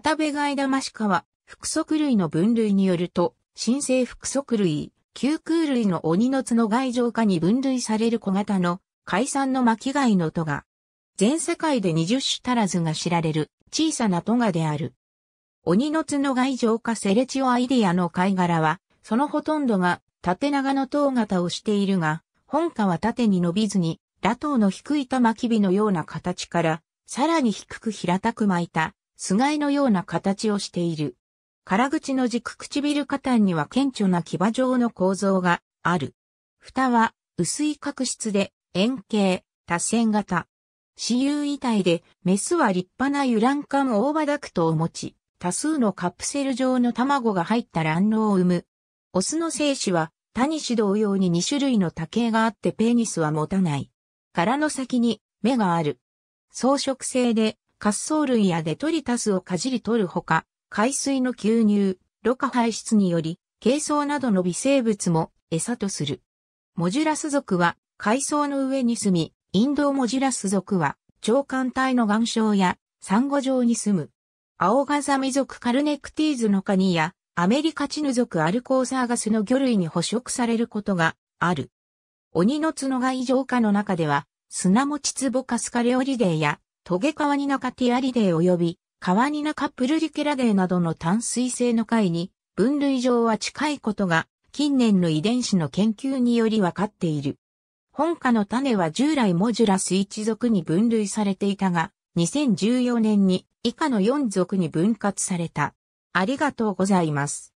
片イダマシカは、複足類の分類によると、新生複足類、旧空類の鬼の角外城化に分類される小型の、海産の巻貝のトガ。全世界で20種足らずが知られる小さなトガである。鬼の角外城化セレチオアイディアの貝殻は、そのほとんどが縦長の塔型をしているが、本家は縦に伸びずに、螺塔の低い玉木火のような形から、さらに低く平たく巻いた菅井のような形をしている。空口の軸唇下端には顕著な牙状の構造がある。蓋は薄い角質で円形、多線型。私有遺体で、メスは立派なユラン管オーバダクトを持ち、多数のカプセル状の卵が入った卵嚢を産む。オスの精子は、タニシ同様に2種類の多形があってペニスは持たない。殻の先に目がある。装飾性で滑走類やデトリタスをかじり取るほか、海水の吸入、ろ過排出により、軽藻などの微生物も餌とする。モジュラス属は海藻の上に住み、インドモジュラス属は長官体の岩礁やサンゴに住む。アオガザミ属カルネクティーズのカニやアメリカチヌ属アルコーサーガスの魚類に捕食されることがある。鬼の角が異常化の中では、砂持ちツボカスカレオリデーやトゲカワニナカティアリデー及びカワニナカプルリケラデーなどの淡水性の貝に分類上は近いことが近年の遺伝子の研究によりわかっている。本科の種は従来モジュラス一族に分類されていたが、2014年に以下の4族に分割された。ありがとうございます。